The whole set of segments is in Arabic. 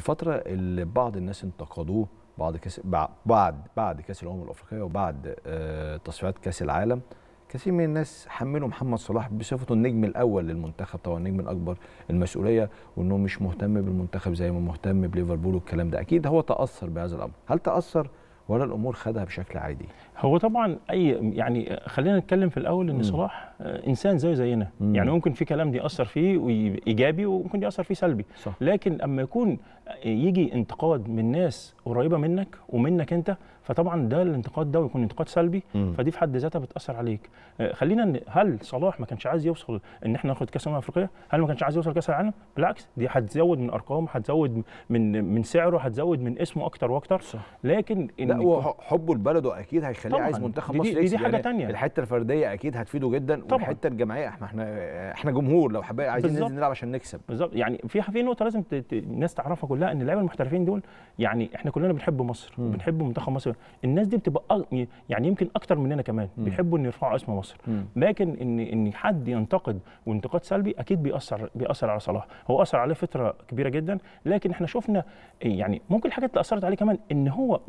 الفتره اللي بعض الناس انتقدوه بعد كاس بعد بعد كاس الامم الافريقيه وبعد آه، تصفيات كاس العالم كثير من الناس حملوا محمد صلاح بصفته النجم الاول للمنتخب طبعا النجم الاكبر المسؤوليه وانه مش مهتم بالمنتخب زي ما مهتم بليفربول والكلام ده اكيد هو تاثر بهذا الامر هل تاثر ولا الامور خدها بشكل عادي هو طبعا اي يعني خلينا نتكلم في الاول ان صلاح آه، انسان زيه زينا مم. يعني ممكن في كلام ياثر فيه ايجابي وممكن ياثر فيه سلبي صح. لكن اما يكون يجي انتقاد من ناس قريبه منك ومنك انت فطبعا ده الانتقاد ده ويكون انتقاد سلبي مم. فدي في حد ذاتها بتاثر عليك آه، خلينا هل صلاح ما كانش عايز يوصل ان احنا ناخد كاس امم افريقيا هل ما كانش عايز يوصل كاس العالم بالعكس دي هتزود من ارقام هتزود من من سعره هتزود من اسمه اكتر واكتر صح. لكن إن لا يعني حبه لبلده اكيد هيخليه عايز منتخب مصر دي, دي, دي حاجه يعني الحته الفرديه اكيد هتفيده جدا طبعا. والحته الجماعيه احنا احنا, احنا جمهور لو حبايب عايزين ننزل نلعب عشان نكسب بالظبط يعني في في نقطه لازم الناس تعرفها كلها ان اللعيبه المحترفين دول يعني احنا كلنا بنحب مصر بنحب منتخب مصر الناس دي بتبقى يعني يمكن اكتر مننا كمان م. بيحبوا ان يرفعوا اسم مصر م. لكن ان ان حد ينتقد وانتقاد سلبي اكيد بيأثر بيأثر على صلاح هو اثر عليه فتره كبيره جدا لكن احنا شفنا يعني ممكن الحاجات اللي اثرت عليه كمان ان هو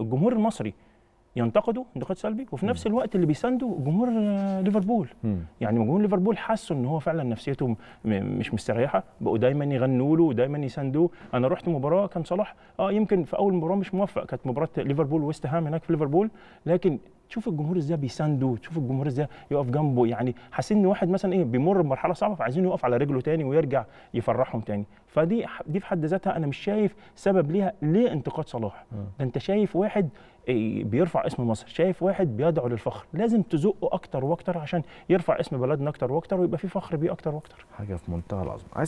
الجمهور المصري ينتقده انتقاد سلبي وفي نفس الوقت اللي بيسانده جمهور ليفربول يعني جمهور ليفربول حسوا ان هو فعلا نفسيته مش مستريحه بقوا دايما يغنوا له ودايما يساندوه انا رحت مباراه كان صلاح اه يمكن في اول مباراه مش موفق كانت مباراه ليفربول ويست هام هناك في ليفربول لكن تشوف الجمهور ازاي بيسانده تشوف الجمهور ازاي يقف جنبه يعني حاسين ان واحد مثلا ايه بيمر بمرحله صعبه فعايزين يقف على رجله تاني ويرجع يفرحهم تاني فدي دي في حد ذاتها انا مش شايف سبب ليها ليه انتقاد صلاح ده انت شايف واحد إيه، بيرفع اسم مصر شايف واحد بيدعو للفخر لازم تزقه اكتر واكتر عشان يرفع اسم بلدنا اكتر واكتر ويبقى في فخر بيه اكتر واكتر حاجه في منتهى العظمه